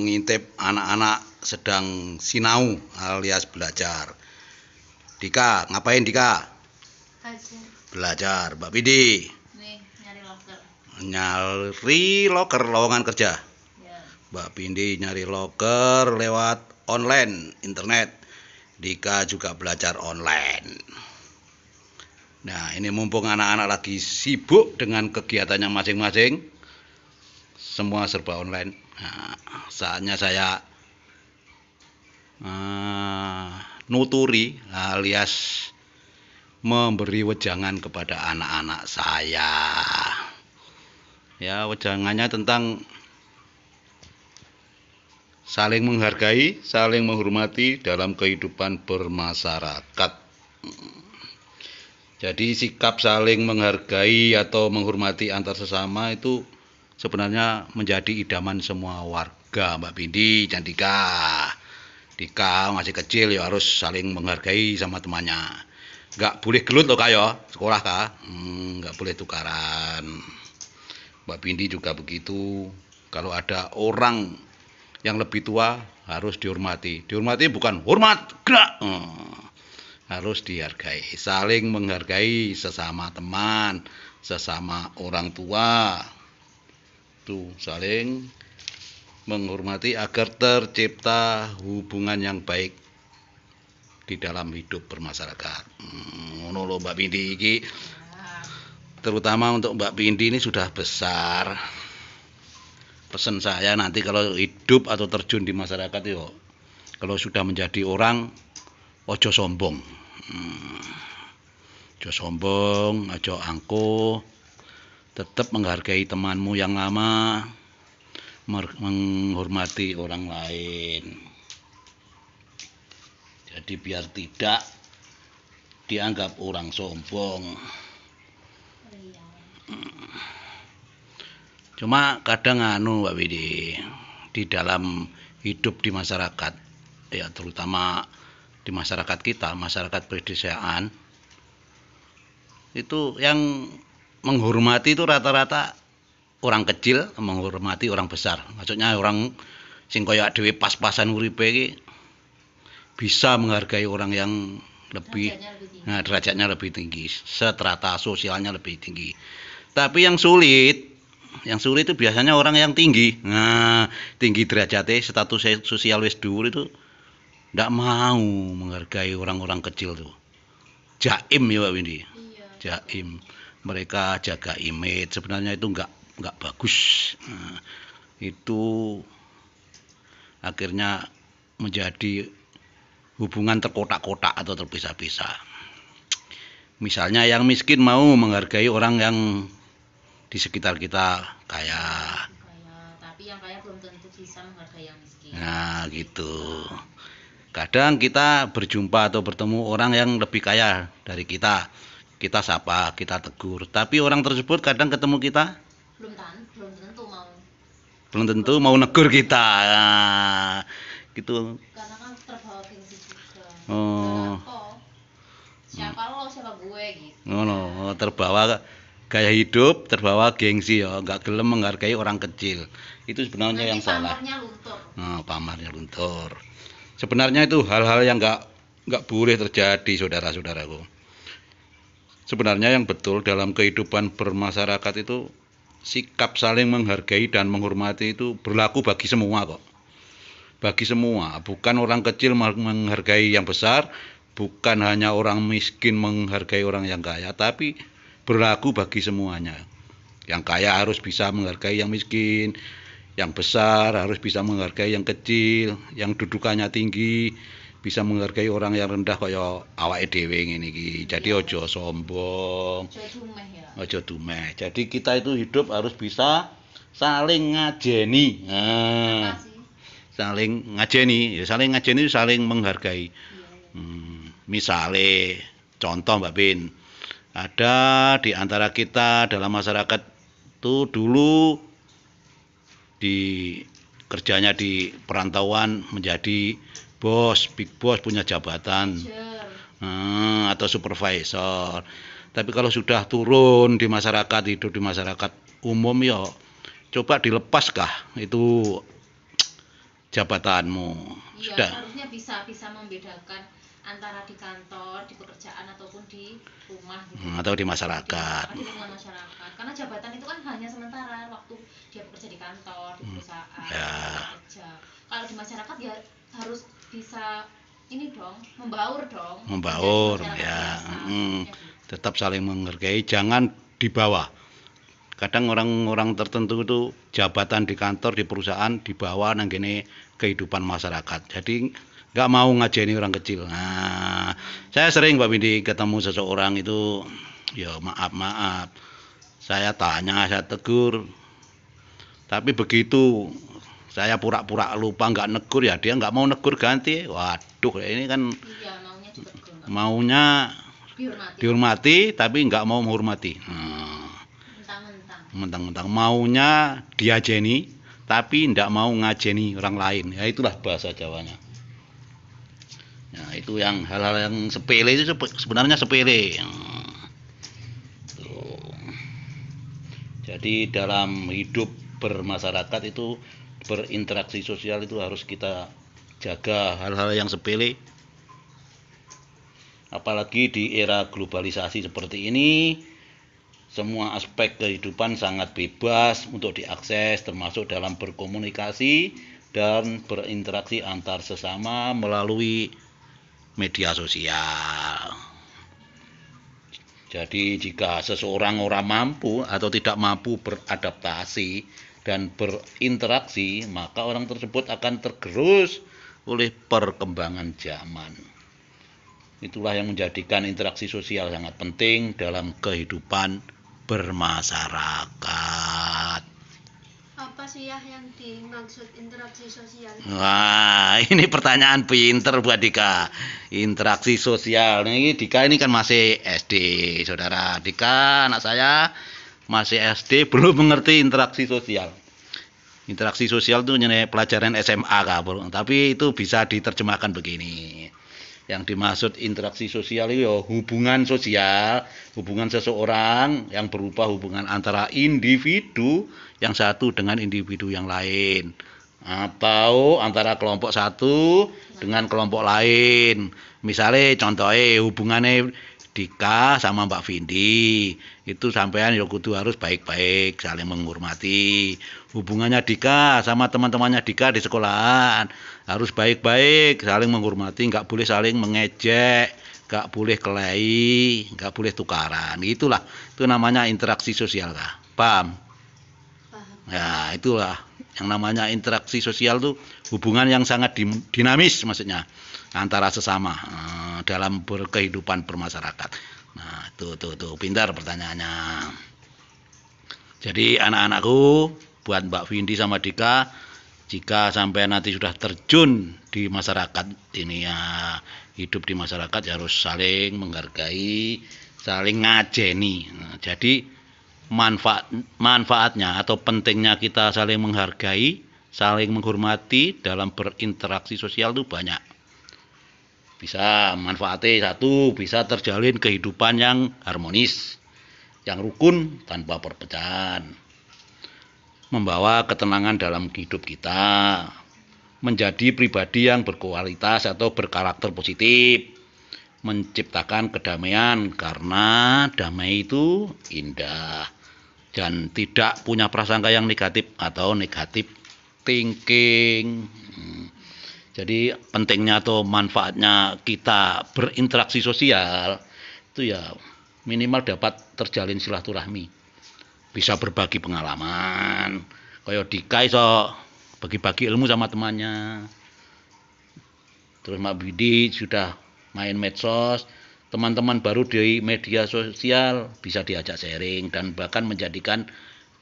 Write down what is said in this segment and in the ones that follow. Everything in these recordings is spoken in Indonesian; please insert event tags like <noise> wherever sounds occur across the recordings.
mengintip anak-anak sedang sinau alias belajar. Dika, ngapain Dika? Belajar. Belajar. Mbak Pidi. Nih, nyari loker. Nyari loker lowongan kerja. Ya. Mbak Pindi nyari loker lewat online, internet. Dika juga belajar online. Nah, ini mumpung anak-anak lagi sibuk dengan kegiatannya masing-masing. Semua serba online. Nah, saatnya saya uh, nuturi alias memberi wejangan kepada anak-anak saya. Ya, wejangannya tentang saling menghargai, saling menghormati dalam kehidupan bermasyarakat. Jadi sikap saling menghargai atau menghormati antar sesama itu sebenarnya menjadi idaman semua warga Mbak Bindi Cantika Dika masih kecil ya harus saling menghargai sama temannya Gak boleh gelut loh kak ya sekolah kak hmm, boleh tukaran Mbak Bindi juga begitu kalau ada orang yang lebih tua harus dihormati dihormati bukan hormat gerak hmm harus dihargai, saling menghargai sesama teman, sesama orang tua, itu saling menghormati agar tercipta hubungan yang baik di dalam hidup bermasyarakat. Hmm, ngono hmm, Mbak Pindi iki. Terutama untuk Mbak Pindi ini sudah besar. Pesan saya nanti kalau hidup atau terjun di masyarakat yo kalau sudah menjadi orang ojo sombong. Hmm, ojo sombong, ojo angkuh tetap menghargai temanmu yang lama, menghormati orang lain. Jadi biar tidak dianggap orang sombong. Cuma kadang anu mbak Widi di dalam hidup di masyarakat ya terutama di masyarakat kita, masyarakat perdesaan itu yang menghormati itu rata-rata orang kecil menghormati orang besar. Maksudnya orang sing kaya dhewe pas-pasan uripe iki bisa menghargai orang yang lebih, derajatnya lebih nah derajatnya lebih tinggi, seterata sosialnya lebih tinggi. Tapi yang sulit, yang sulit itu biasanya orang yang tinggi. Nah, tinggi derajatnya, status sosial wis dhuwur itu ndak mau menghargai orang-orang kecil tuh. Jaim ya Pak Windy. Iya. Jaim mereka jaga image sebenarnya itu enggak enggak bagus nah, itu akhirnya menjadi hubungan terkotak-kotak atau terpisah-pisah misalnya yang miskin mau menghargai orang yang di sekitar kita kaya. kaya tapi yang kaya belum tentu bisa menghargai yang miskin. Nah, gitu. Kadang kita berjumpa atau bertemu orang yang lebih kaya dari kita kita sapa, kita tegur. Tapi orang tersebut kadang ketemu kita belum belum tentu mau belum tentu mau negur kita. Ah, gitu. Karena kan terbawa gengsi juga. Oh. Siapa lo, siapa gue gitu. Oh, no. terbawa gaya hidup terbawa gengsi ya nggak gelem menghargai orang kecil itu sebenarnya Nanti yang salah pamarnya luntur Oh, pamarnya luntur sebenarnya itu hal-hal yang nggak nggak boleh terjadi saudara-saudaraku sebenarnya yang betul dalam kehidupan bermasyarakat itu sikap saling menghargai dan menghormati itu berlaku bagi semua kok. Bagi semua, bukan orang kecil menghargai yang besar, bukan hanya orang miskin menghargai orang yang kaya, tapi berlaku bagi semuanya. Yang kaya harus bisa menghargai yang miskin, yang besar harus bisa menghargai yang kecil, yang dudukannya tinggi, bisa menghargai orang yang rendah kaya awake dhewe ngene iki. Jadi iya. aja sombong. Aja dumeh ya. Jadi kita itu hidup harus bisa saling ngajeni. Nah, saling ngajeni, ya saling ngajeni saling menghargai. Iya, iya. Hmm, misale contoh Mbak Bin. Ada di antara kita dalam masyarakat itu dulu di kerjanya di perantauan menjadi bos, big bos punya jabatan hmm, atau supervisor. Tapi kalau sudah turun di masyarakat hidup di masyarakat umum ya coba dilepaskah itu jabatanmu ya, sudah harusnya bisa bisa membedakan antara di kantor di pekerjaan ataupun di rumah gitu. Hmm, atau di masyarakat di, di masyarakat karena jabatan itu kan hanya sementara waktu dia bekerja di kantor di hmm. perusahaan ya. kerja kalau di masyarakat ya harus bisa ini dong membaur dong membaur ya tetap saling menghargai jangan di bawah kadang orang-orang tertentu itu jabatan di kantor di perusahaan di bawah nang gini kehidupan masyarakat jadi nggak mau ngajeni orang kecil nah saya sering Pak Windy ketemu seseorang itu ya maaf maaf saya tanya saya tegur tapi begitu saya pura-pura lupa nggak negur ya dia nggak mau negur ganti waduh ini kan iya, maunya, juga, maunya dihormati. dihormati tapi nggak mau menghormati hmm. mentang-mentang hmm. maunya jeni tapi tidak mau ngajeni orang lain ya itulah bahasa Jawanya ya itu yang hal-hal yang sepele itu sebenarnya sepele hmm. jadi dalam hidup bermasyarakat itu berinteraksi sosial itu harus kita jaga hal-hal yang sepele apalagi di era globalisasi seperti ini semua aspek kehidupan sangat bebas untuk diakses termasuk dalam berkomunikasi dan berinteraksi antar sesama melalui media sosial. Jadi jika seseorang orang mampu atau tidak mampu beradaptasi dan berinteraksi, maka orang tersebut akan tergerus oleh perkembangan zaman. Itulah yang menjadikan interaksi sosial sangat penting dalam kehidupan bermasyarakat. Apa sih ya yang dimaksud interaksi sosial? Wah, ini pertanyaan pinter buat Dika. Interaksi sosial. Ini Dika ini kan masih SD, saudara. Dika, anak saya masih SD <laughs> belum mengerti interaksi sosial interaksi sosial itu nyenai pelajaran SMA kabur tapi itu bisa diterjemahkan begini yang dimaksud interaksi sosial itu ya hubungan sosial, hubungan seseorang yang berupa hubungan antara individu yang satu dengan individu yang lain atau antara kelompok satu dengan kelompok lain. Misalnya contohnya hubungannya Dika sama Mbak Vindi itu sampean ya kudu harus baik-baik saling menghormati hubungannya Dika sama teman-temannya Dika di sekolahan harus baik-baik saling menghormati nggak boleh saling mengejek nggak boleh kelahi nggak boleh tukaran itulah itu namanya interaksi sosial kah paham, ya itulah yang namanya interaksi sosial tuh hubungan yang sangat dinamis maksudnya antara sesama. Hmm dalam berkehidupan bermasyarakat. Nah, tuh tuh tuh pintar pertanyaannya. Jadi anak-anakku buat Mbak Windy sama Dika jika sampai nanti sudah terjun di masyarakat ini ya hidup di masyarakat ya harus saling menghargai, saling ngajeni. Nah, jadi manfaat manfaatnya atau pentingnya kita saling menghargai, saling menghormati dalam berinteraksi sosial itu banyak bisa manfaatnya satu bisa terjalin kehidupan yang harmonis yang rukun tanpa perpecahan membawa ketenangan dalam hidup kita menjadi pribadi yang berkualitas atau berkarakter positif menciptakan kedamaian karena damai itu indah dan tidak punya prasangka yang negatif atau negatif thinking hmm. Jadi pentingnya atau manfaatnya kita berinteraksi sosial itu ya minimal dapat terjalin silaturahmi. Bisa berbagi pengalaman. Kayak dikai so bagi-bagi ilmu sama temannya. Terus Mak Bidi sudah main medsos, teman-teman baru di media sosial bisa diajak sharing dan bahkan menjadikan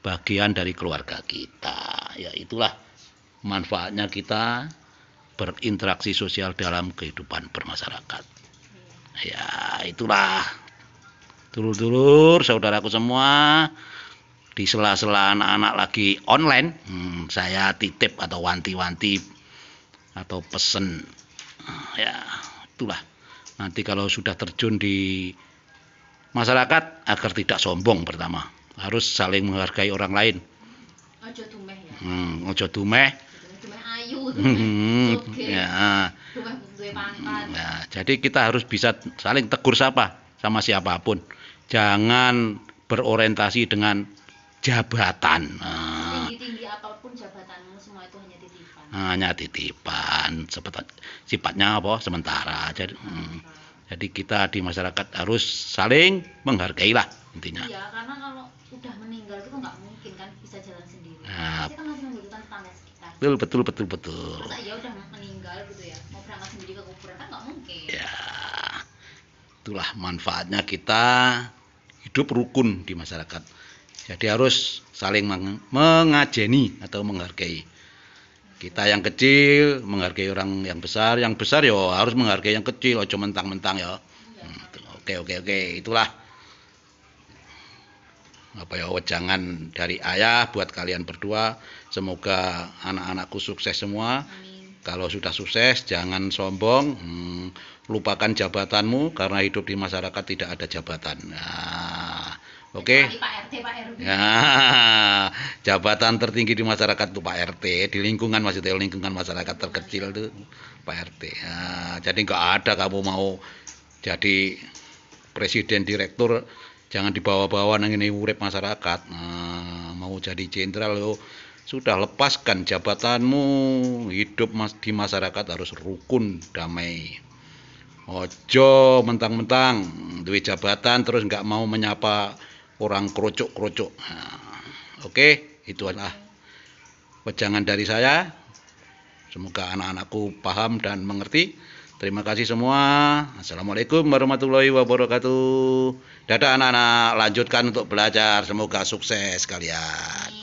bagian dari keluarga kita. Ya itulah manfaatnya kita berinteraksi sosial dalam kehidupan bermasyarakat. Ya, itulah dulur-dulur saudaraku semua di sela-sela anak-anak lagi online, hmm, saya titip atau wanti-wanti atau pesen. Ya, itulah. Nanti kalau sudah terjun di masyarakat agar tidak sombong pertama, harus saling menghargai orang lain. Ojo tumeh ya. Hmm, ojo tumeh <laughs> hmm, hmm ya. ya jadi kita harus bisa saling tegur sapa sama siapapun jangan berorientasi dengan jabatan nah. tinggi-tinggi apapun jabatanmu semua itu hanya titipan ah, hanya titipan sifatnya apa sementara jadi hmm. jadi kita di masyarakat harus saling menghargai lah intinya iya karena kalau udah meninggal itu nggak mungkin kan bisa jalan sendiri nah, kan masih betul betul betul betul ya udah meninggal gitu ya mau berangkat sendiri ke kuburan kan nggak mungkin ya itulah manfaatnya kita hidup rukun di masyarakat jadi harus saling meng mengajeni atau menghargai kita yang kecil menghargai orang yang besar yang besar yo ya harus menghargai yang kecil ojo oh, mentang-mentang ya. Iya. Hmm, oke oke oke itulah apa ya wejangan dari ayah buat kalian berdua. Semoga anak-anakku sukses semua. Amin. Kalau sudah sukses jangan sombong, hmm, lupakan jabatanmu karena hidup di masyarakat tidak ada jabatan. Nah, Oke. Okay. Ya, jabatan tertinggi di masyarakat itu Pak RT, di lingkungan masih maksudnya lingkungan masyarakat terkecil itu Pak RT. nah, ya, jadi nggak ada kamu mau jadi presiden direktur jangan dibawa-bawa nang ini urip masyarakat nah, mau jadi jenderal lo oh, sudah lepaskan jabatanmu hidup mas di masyarakat harus rukun damai ojo mentang-mentang duit jabatan terus nggak mau menyapa orang kerucuk-kerucuk nah, oke okay, itu adalah pejangan dari saya semoga anak-anakku paham dan mengerti Terima kasih semua. Assalamualaikum warahmatullahi wabarakatuh. Dadah anak-anak, lanjutkan untuk belajar. Semoga sukses kalian.